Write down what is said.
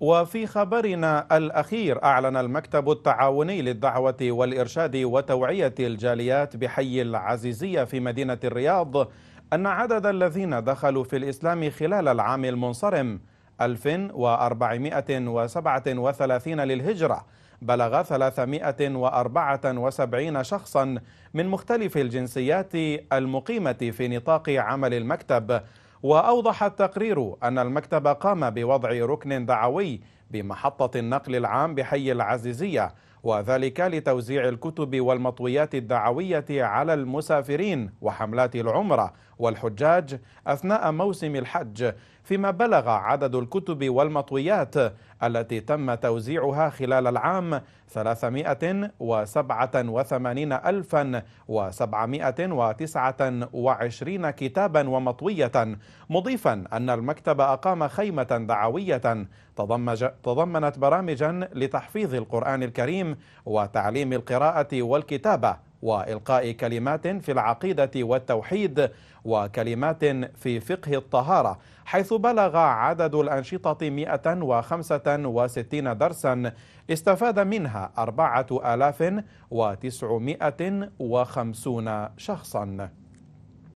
وفي خبرنا الأخير أعلن المكتب التعاوني للدعوة والإرشاد وتوعية الجاليات بحي العزيزية في مدينة الرياض أن عدد الذين دخلوا في الإسلام خلال العام المنصرم 1437 للهجرة بلغ 374 شخصا من مختلف الجنسيات المقيمة في نطاق عمل المكتب وأوضح التقرير أن المكتب قام بوضع ركن دعوي بمحطة النقل العام بحي العزيزية وذلك لتوزيع الكتب والمطويات الدعوية على المسافرين وحملات العمرة والحجاج أثناء موسم الحج فيما بلغ عدد الكتب والمطويات التي تم توزيعها خلال العام 387729 كتابا ومطوية مضيفا أن المكتب أقام خيمة دعوية تضمنت برامجا لتحفيظ القرآن الكريم وتعليم القراءة والكتابة وإلقاء كلمات في العقيدة والتوحيد وكلمات في فقه الطهارة حيث بلغ عدد الأنشطة 165 درسا استفاد منها 4950 شخصا